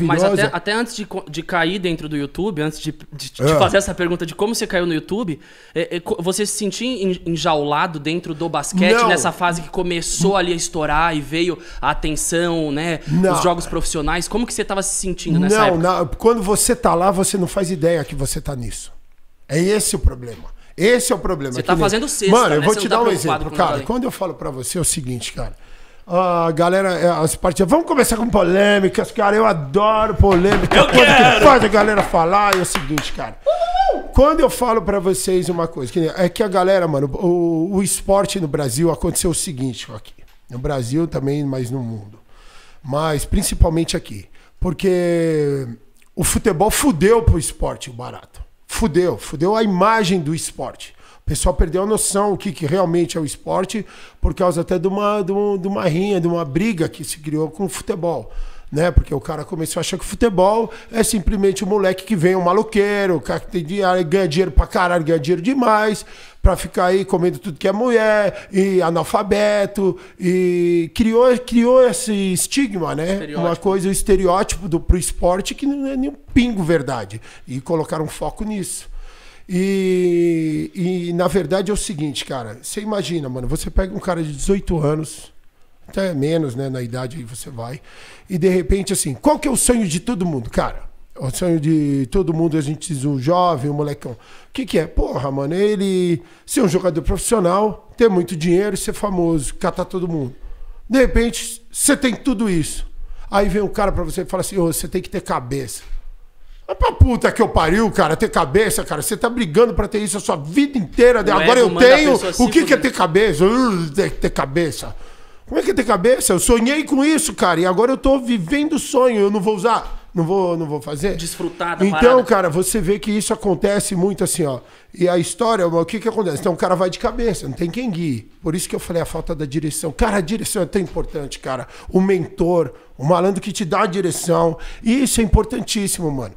Mas até, até antes de, de, cair dentro do YouTube, antes de, de, de ah. fazer essa pergunta de como você caiu no YouTube, é, é, você se sentia enjaulado dentro do basquete Não. nessa fase que começou ali a estourar e veio a atenção, né? Não. Os jogos profissionais. Como que você estava se sentindo nessa não, época? Não, quando você tá lá, você não faz ideia que você tá nisso. É esse o problema. Esse é o problema. Você tá nem... fazendo sexta, Mano, eu né? vou você te tá dar tá um exemplo, cara. Quando eu falo para você é o seguinte, cara a galera, é, as partidas. Vamos começar com polêmicas, cara. Eu adoro polêmica. Eu coisa quero. que faz a galera falar. É o seguinte, cara. Quando eu falo para vocês uma coisa, que é que a galera, mano, o, o esporte no Brasil aconteceu o seguinte aqui. No Brasil também, mas no mundo. Mas principalmente aqui. Porque o futebol fudeu pro esporte o barato. Fudeu, fudeu a imagem do esporte. O pessoal perdeu a noção o que, que realmente é o esporte por causa até de uma, de, uma, de uma rinha, de uma briga que se criou com o futebol né? Porque o cara começou a achar que o futebol é simplesmente o um moleque que vem, um maloqueiro, o cara que tem dinheiro, ganha dinheiro pra caralho, ganha dinheiro demais, pra ficar aí comendo tudo que é mulher, e analfabeto, e criou, criou esse estigma, né? Uma coisa, o um estereótipo do, pro esporte que não é nem um pingo verdade. E colocaram foco nisso. E, e, na verdade é o seguinte, cara. Você imagina, mano, você pega um cara de 18 anos, até menos, né? Na idade aí você vai. E de repente, assim, qual que é o sonho de todo mundo, cara? O sonho de todo mundo, a gente diz, o um jovem, o um molecão. O que, que é? Porra, mano, ele ser um jogador profissional, ter muito dinheiro, ser famoso, catar todo mundo. De repente, você tem tudo isso. Aí vem um cara para você e fala assim: oh, você tem que ter cabeça. Mas pra puta que eu pariu, cara, ter cabeça, cara, você tá brigando pra ter isso a sua vida inteira. O Agora eu tenho. O que, que é ter cabeça? Uh, ter, ter cabeça. Como é que é ter cabeça? Eu sonhei com isso, cara, e agora eu tô vivendo o sonho, eu não vou usar, não vou, não vou fazer. Desfrutar da Então, parada. cara, você vê que isso acontece muito assim, ó. E a história, o que que acontece? Então o cara vai de cabeça, não tem quem guie. Por isso que eu falei a falta da direção. Cara, a direção é tão importante, cara. O mentor, o malandro que te dá a direção. isso é importantíssimo, mano.